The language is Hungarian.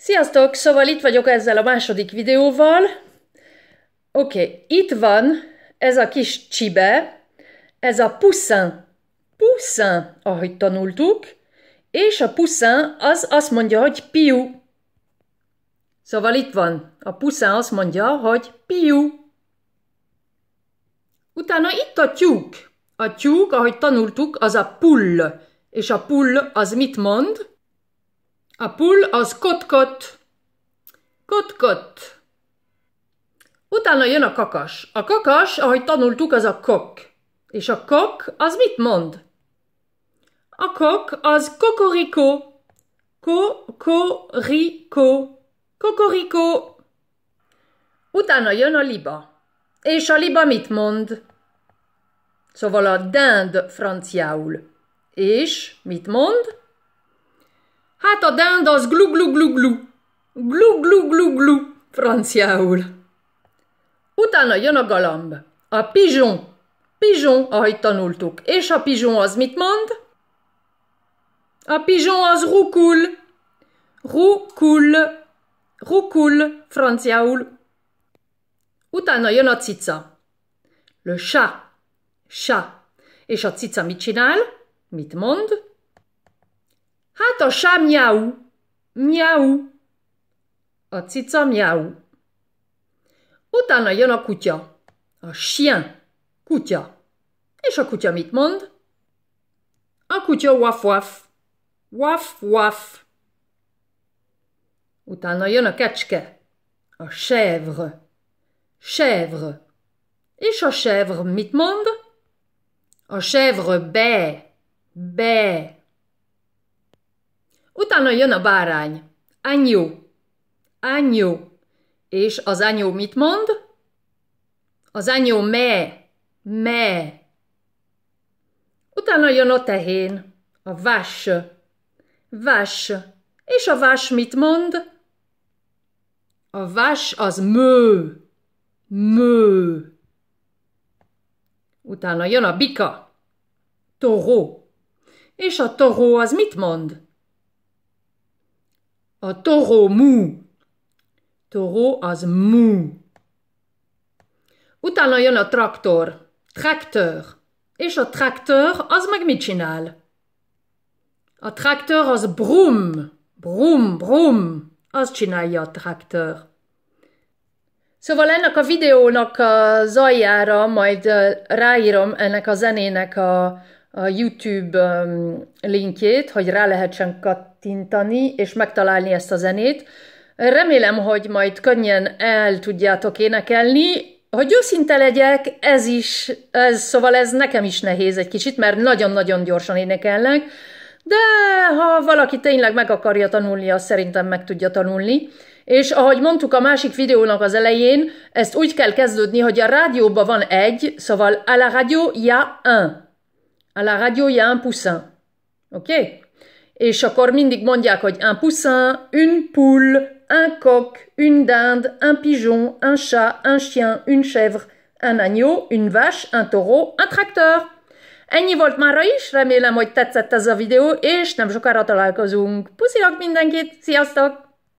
Sziasztok! Szóval itt vagyok ezzel a második videóval. Oké, okay, itt van ez a kis csibe, ez a puszán, puszán, ahogy tanultuk, és a puszán az azt mondja, hogy piu. Szóval itt van, a puszán azt mondja, hogy piu. Utána itt a tyúk. A tyúk, ahogy tanultuk, az a pull. És a pull az mit mond? A pull az kotkot. Kotkot. Utána jön a kakas. A kakas, ahogy tanultuk, az a kok. És a kok az mit mond? A kok az kokoriko. Kokoriko. Kokoriko. Utána jön a liba. És a liba mit mond? Szóval a dend franciául. És mit mond? Hát a dend az glu-glu-glu-glu. Glu-glu-glu-glu franciául. Utána jön a galamb. A pigeon. Pigeon, ahogy tanultuk. És a pigeon az mit mond? A pigeon az rukul. Rukul. Rukul franciául. Utána jön a cica. Le chat. Chat. És a cica mit csinál? Mit mond? Hát a sám miau, miau, a cica miau. Utána jön a kutya, a sien, kutya. És a kutya mit mond? A kutya waf waf, waf waf. Utána jön a kecske, a chèvre, chèvre. És a chèvre mit mond? A chèvre bé, bé. Utána jön a bárány. Anyu. Anyu. És az anyu mit mond? Az anyu me. Me. Utána jön a tehén. A vas. Vas. És a vas mit mond? A vas az mő. Mő. Utána jön a bika. Toró. És a toró az mit mond? A toró mú. Toró az mú. Utána jön a traktor. Traktor. És a traktor az meg mit csinál? A traktor az brum. Brum, brum. Azt csinálja a traktor. Szóval ennek a videónak a zajára majd ráírom ennek a zenének a, a YouTube um, linkjét, hogy rá lehetsen kattintani, és megtalálni ezt a zenét. Remélem, hogy majd könnyen el tudjátok énekelni. Hogy őszinte legyek, ez is, ez, szóval ez nekem is nehéz egy kicsit, mert nagyon-nagyon gyorsan énekelnek, de ha valaki tényleg meg akarja tanulni, azt szerintem meg tudja tanulni. És ahogy mondtuk a másik videónak az elején, ezt úgy kell kezdődni, hogy a rádióban van egy, szóval a la radio, ya y un. À la radio, il y a un poussin. OK Et akkor mindig mondják, hogy un poussin, une poule, un coq, une dinde, un pigeon, un chat, un chien, une chèvre, un agneau, une vache, un taureau, un tracteur. Ennyi volt avez is, remélem, hogy tetszett ez a videó, és nem sokára találkozunk. le mindenkit, sziasztok!